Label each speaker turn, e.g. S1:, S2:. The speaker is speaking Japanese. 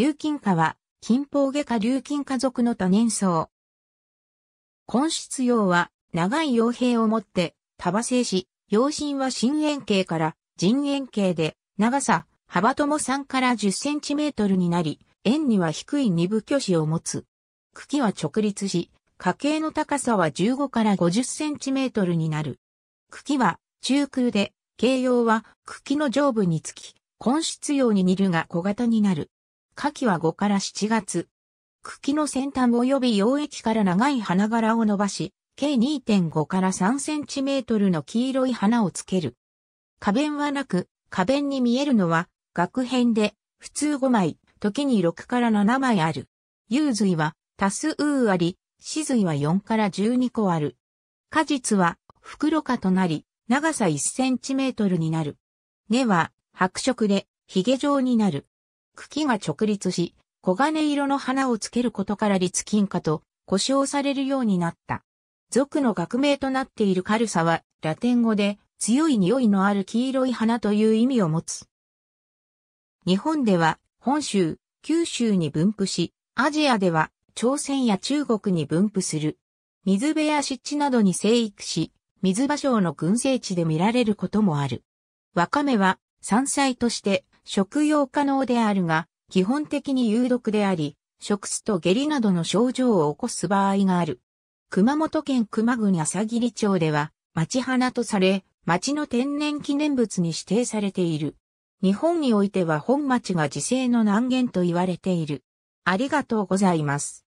S1: 竜金花は、金宝下科竜金花属の多年
S2: 草。根室葉は、長い傭兵を持って、束製し、葉身は深円形から人円形で、長さ、幅とも3から10センチメートルになり、円には低い二部巨子を持つ。茎は直立し、花計の高さは15から50センチメートルになる。茎は中空で、形容は茎の上部につき、根室用に似るが小型になる。夏季は5から7月。茎の先端及び溶液から長い花柄を伸ばし、計2.5から3センチメートルの黄色い花をつける。花弁はなく、花弁に見えるのは、額編で、普通5枚、時に6から7枚ある。有髄は、多数あり、死髄は4から12個ある。果実は、袋花となり、長さ1センチメートルになる。根は、白色で、髭状になる。茎が直立し、黄金色の花をつけることから立金貨と呼称されるようになった。族の学名となっているカルサは、ラテン語で強い匂いのある黄色い花という意味を持つ。日本では本州、九州に分布し、アジアでは朝鮮や中国に分布する。水辺や湿地などに生育し、水芭蕉の群生地で見られることもある。ワカメは山菜として食用可能であるが、基本的に有毒であり、食すと下痢などの症状を起こす場合がある。熊本県熊郡朝霧町では、町花とされ、町の天然記念物に指定されている。日本においては本町
S1: が自生の難言と言われている。ありがとうございます。